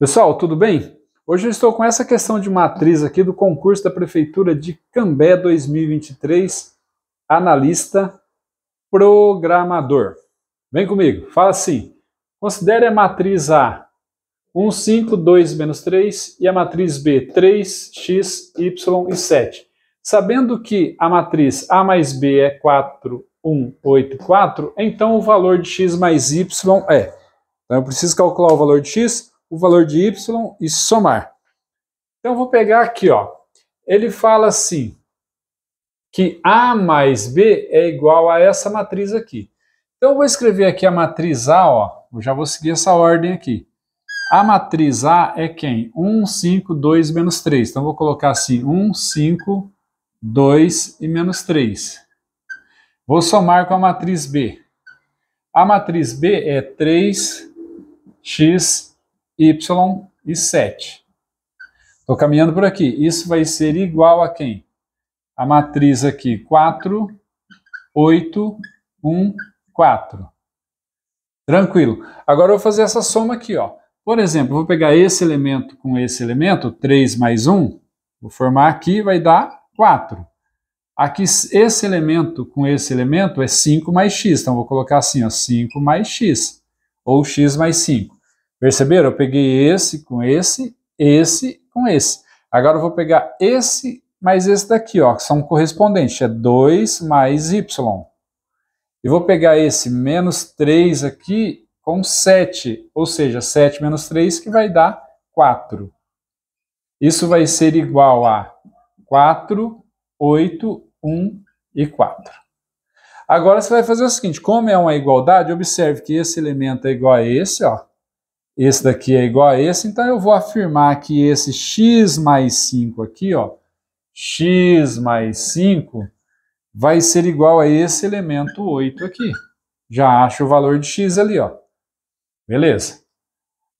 Pessoal, tudo bem? Hoje eu estou com essa questão de matriz aqui do concurso da Prefeitura de Cambé 2023, analista programador. Vem comigo, fala assim. Considere a matriz A 1, 5, 2, menos 3 e a matriz B 3, x, y e 7. Sabendo que a matriz A mais B é 4, 1, 8, 4, então o valor de x mais y é. Então eu preciso calcular o valor de x o valor de y e somar. Então vou pegar aqui, ó. Ele fala assim que A mais B é igual a essa matriz aqui. Então eu vou escrever aqui a matriz A, ó. Eu já vou seguir essa ordem aqui. A matriz A é quem? 1, 5, 2, menos 3. Então vou colocar assim, 1, 5, 2 e menos 3. Vou somar com a matriz B. A matriz B é 3x y e 7. Estou caminhando por aqui. Isso vai ser igual a quem? A matriz aqui, 4, 8, 1, 4. Tranquilo. Agora eu vou fazer essa soma aqui. Ó. Por exemplo, eu vou pegar esse elemento com esse elemento, 3 mais 1, vou formar aqui, vai dar 4. Aqui, esse elemento com esse elemento é 5 mais x. Então, vou colocar assim, ó, 5 mais x, ou x mais 5. Perceberam? Eu peguei esse com esse, esse com esse. Agora eu vou pegar esse mais esse daqui, ó, que são correspondentes. É 2 mais y. E vou pegar esse menos 3 aqui com 7. Ou seja, 7 menos 3 que vai dar 4. Isso vai ser igual a 4, 8, 1 e 4. Agora você vai fazer o seguinte, como é uma igualdade, observe que esse elemento é igual a esse, ó, esse daqui é igual a esse, então eu vou afirmar que esse x mais 5 aqui, ó, x mais 5 vai ser igual a esse elemento 8 aqui. Já acho o valor de x ali, ó. Beleza.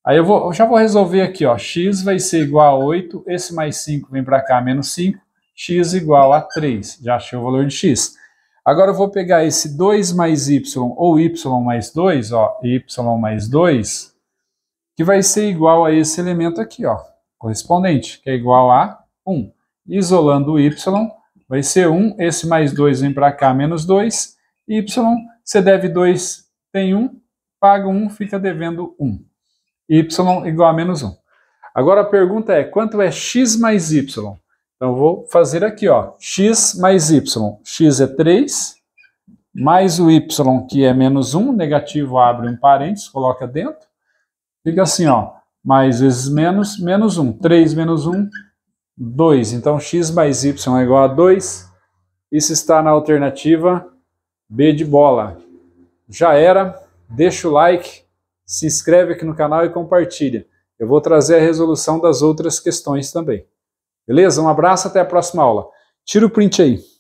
Aí eu, vou, eu já vou resolver aqui, ó, x vai ser igual a 8, esse mais 5 vem para cá, menos 5, x igual a 3. Já achei o valor de x. Agora eu vou pegar esse 2 mais y, ou y mais 2, ó, y mais 2, que vai ser igual a esse elemento aqui, ó, correspondente, que é igual a 1. Isolando o y, vai ser 1, esse mais 2 vem para cá, menos 2, y, você deve 2, tem 1, paga 1, fica devendo 1. y igual a menos 1. Agora a pergunta é, quanto é x mais y? Então vou fazer aqui, ó, x mais y. x é 3, mais o y, que é menos 1, negativo abre um parênteses, coloca dentro, Fica assim, ó, mais vezes menos, menos 1. 3 menos 1, 2. Então, x mais y é igual a 2. Isso está na alternativa B de bola. Já era. Deixa o like, se inscreve aqui no canal e compartilha. Eu vou trazer a resolução das outras questões também. Beleza? Um abraço, até a próxima aula. Tira o print aí.